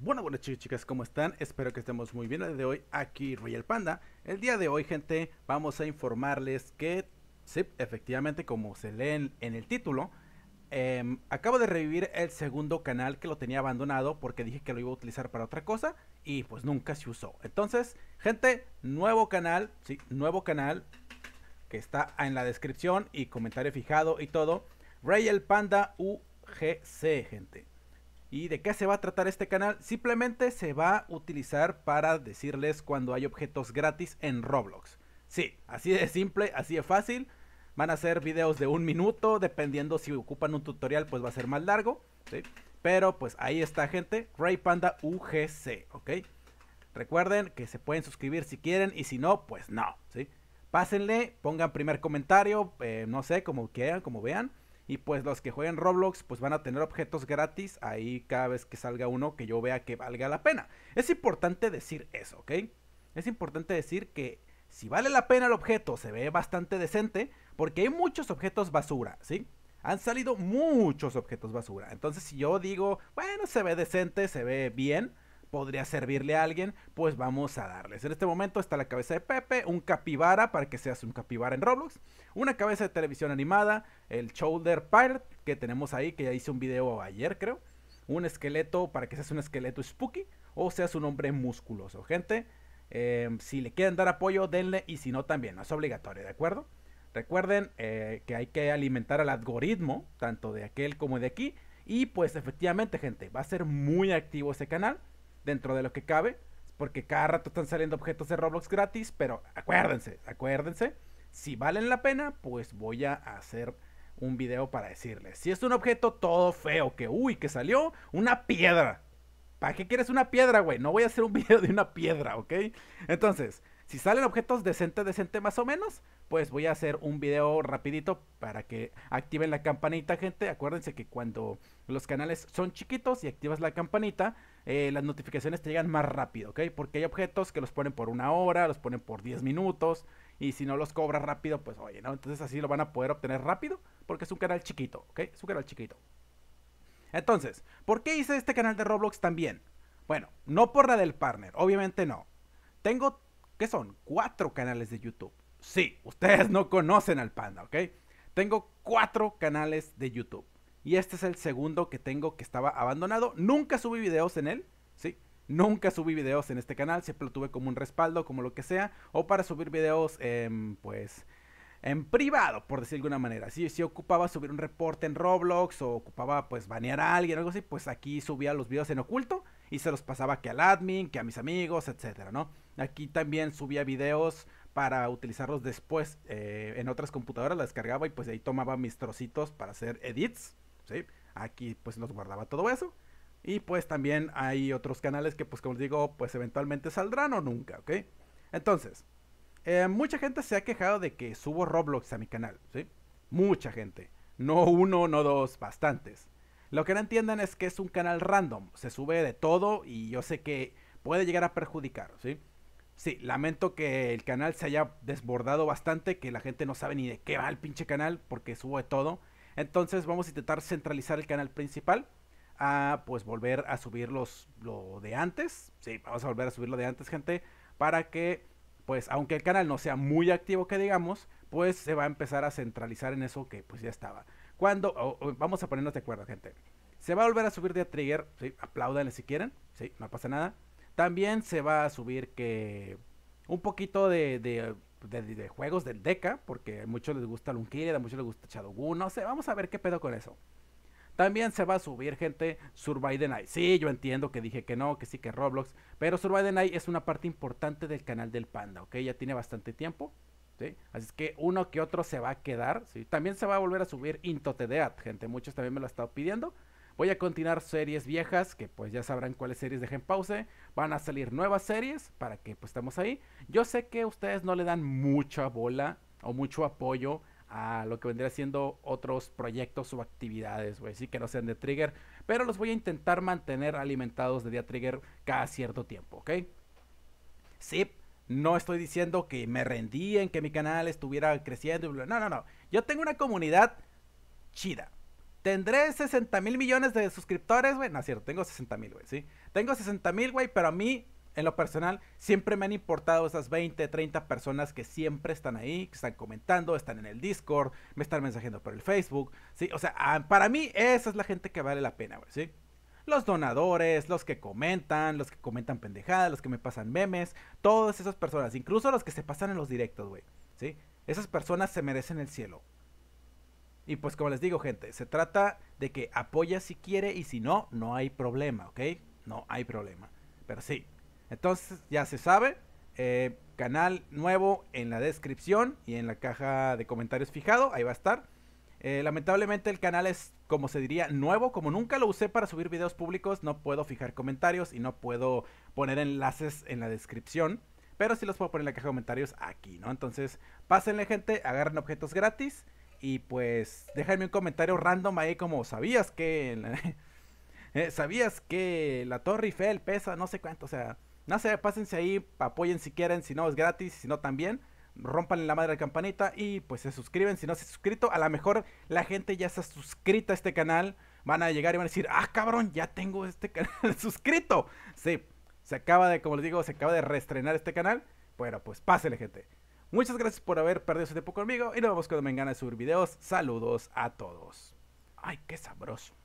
Bueno, bueno chicos chicas, ¿cómo están? Espero que estemos muy bien el de hoy aquí Royal Panda. El día de hoy, gente, vamos a informarles que, sí, efectivamente, como se lee en, el título, em, acabo de revivir el segundo canal que lo tenía abandonado porque dije que lo iba a utilizar para otra cosa y pues nunca se usó. Entonces, gente, nuevo canal, sí, nuevo canal que está en la descripción y comentario fijado y todo. Royal Panda UGC, gente. ¿Y de qué se va a tratar este canal? Simplemente se va a utilizar para decirles cuando hay objetos gratis en Roblox. Sí, así de simple, así de fácil. Van a ser videos de un minuto, dependiendo si ocupan un tutorial, pues va a ser más largo. Pero pues ahí está gente, Ray Panda UGC, ¿ok? Recuerden que se pueden suscribir si quieren y si no, pues no, ¿sí? Pásenle, pongan primer comentario, eh, no sé, como quieran, como vean. Y pues los que jueguen Roblox pues van a tener objetos gratis ahí cada vez que salga uno que yo vea que valga la pena. Es importante decir eso, ¿ok? Es importante decir que si vale la pena el objeto, se ve bastante decente, porque hay muchos objetos basura, ¿sí? Han salido muchos objetos basura. Entonces si yo digo, bueno, se ve decente, se ve bien, podría servirle a alguien, pues vamos a darles. En este momento está la cabeza de Pepe, un capibara para que seas un capibara en Roblox, una cabeza de televisión animada, el Shoulder Pirate que tenemos ahí, que ya hice un video ayer creo, un esqueleto para que seas un esqueleto spooky o seas un hombre musculoso. Gente, em, si le quieren dar apoyo, denle y si no también, no es obligatorio, ¿de acuerdo? Recuerden eh, que hay que alimentar al algoritmo, tanto de aquel como de aquí. Y pues efectivamente, gente, va a ser muy activo este canal dentro de lo que cabe, porque cada rato están saliendo objetos de Roblox gratis, pero acuérdense, acuérdense, si valen la pena, pues voy a hacer un video para decirles. Si es un objeto todo feo, que uy, que salió una piedra, ¿Para qué quieres una piedra, güey? No voy a hacer un video de una piedra, ¿ok? Entonces, si salen objetos decente, decente más o menos, pues voy a hacer un video rapidito para que activen la campanita, gente. Acuérdense que cuando los canales son chiquitos y activas la campanita, eh, las notificaciones te llegan más rápido, ¿ok? Porque hay objetos que los ponen por una hora, los ponen por 10 minutos, y si no los cobras rápido, pues oye, ¿no? Entonces así lo van a poder obtener rápido, porque es un canal chiquito, ¿ok? Es un canal chiquito. Entonces, ¿por qué hice este canal de Roblox también? Bueno, no por la del partner, obviamente no. Tengo, ¿qué son? Cuatro canales de YouTube. Sí, ustedes no conocen al panda, ¿ok? Tengo cuatro canales de YouTube. Y este es el segundo que tengo que estaba abandonado. Nunca subí videos en él, ¿sí? Nunca subí videos en este canal, siempre lo tuve como un respaldo, como lo que sea, o para subir videos, em, pues, en privado, por decir de alguna manera. Si, si ocupaba subir un reporte en Roblox o ocupaba pues banear a alguien o algo así, pues aquí subía los videos en oculto y se los pasaba que al admin, que a mis amigos, etcétera, ¿no? Aquí también subía videos para utilizarlos después eh, en otras computadoras, las descargaba y pues ahí tomaba mis trocitos para hacer edits, ¿sí? Aquí pues nos guardaba todo eso. Y pues también hay otros canales que pues como les digo, pues eventualmente saldrán o nunca, ¿ok? Entonces, eh, mucha gente se ha quejado de que subo Roblox a mi canal, ¿sí? Mucha gente. No uno, no dos, bastantes. Lo que no entienden es que es un canal random. Se sube de todo y yo sé que puede llegar a perjudicar, ¿sí? Sí, lamento que el canal se haya desbordado bastante, que la gente no sabe ni de qué va el pinche canal porque subo de todo. Entonces vamos a intentar centralizar el canal principal a ah, pues volver a subir lo de antes. Sí, vamos a volver a subir lo de antes, gente, para que pues aunque el canal no sea muy activo que digamos, pues se va a empezar a centralizar en eso que pues ya estaba. Cuando, vamos a ponernos de acuerdo gente, se va a volver a subir de Trigger, ¿sí? apláudanle si quieren, no pasa nada. También se va a subir que un poquito de, de, de, juegos del DECA, porque a muchos les gusta Lunkiri, a muchos les gusta Shadow no sé, vamos a ver qué pedo con eso. También se va a subir, gente, Survive the Night. Sí, yo entiendo que dije que no, que sí, que Roblox. Pero Survive the Night es una parte importante del canal del Panda, ¿ok? Ya tiene bastante tiempo. ¿Sí? Así es que uno que otro se va a quedar, También se va a volver a subir Intotedeat, gente, muchos también me lo han estado pidiendo. Voy a continuar series viejas, que pues ya sabrán cuáles series dejen pause. Van a salir nuevas series, para que pues estamos ahí. Yo sé que ustedes no le dan mucha bola o mucho apoyo a lo que vendría siendo otros proyectos o actividades, güey, sí que no sean de Trigger, pero los voy a intentar mantener alimentados de Día Trigger cada cierto tiempo, ¿ok? Sí, no estoy diciendo que me rendí en que mi canal estuviera creciendo, no, no, no, yo tengo una comunidad chida. Tendré 60 mil millones de suscriptores, güey. No es cierto, tengo 60 mil, güey, sí. Tengo 60 mil, güey, pero a mí en lo personal, siempre me han importado esas 20, 30 personas que siempre están ahí, que están comentando, están en el Discord, me están mensajando por el Facebook, ¿sí? O sea, ah, para mí esa es la gente que vale la pena, güey, ¿sí? Los donadores, los que comentan, los que comentan pendejadas, los que me pasan memes, todas esas personas, incluso los que se pasan en los directos, güey, ¿sí? Esas personas se merecen el cielo. Y pues como les digo, gente, se trata de que apoya si quiere y si no, no hay problema, ¿ok? No hay problema. Pero sí, entonces, ya se sabe. Eh, canal nuevo en la descripción y en la caja de comentarios fijado. Ahí va a estar. Eh, lamentablemente el canal es, como se diría, nuevo. Como nunca lo usé para subir videos públicos, no puedo fijar comentarios y no puedo poner enlaces en la descripción. Pero sí los puedo poner en la caja de comentarios aquí, ¿no? Entonces, pásenle gente, agarren objetos gratis. Y pues déjenme un comentario random ahí como, ¿sabías que... Eh, ¿Sabías que la Torre Eiffel pesa no sé cuánto? O sea, no sé, pásense ahí, apoyen si quieren, si no es gratis, si no también. rompan la madre a la campanita y pues se suscriben. Si no se han suscrito, a lo mejor la gente ya está suscrita a este canal. Van a llegar y van a decir, ah, cabrón, ya tengo este canal suscrito. Sí, se acaba de, como les digo, se acaba de reestrenar este canal. Bueno, pues pásenle gente. Muchas gracias por haber perdido su tiempo conmigo y nos vemos cuando me engana de subir videos. Saludos a todos. Ay, qué sabroso.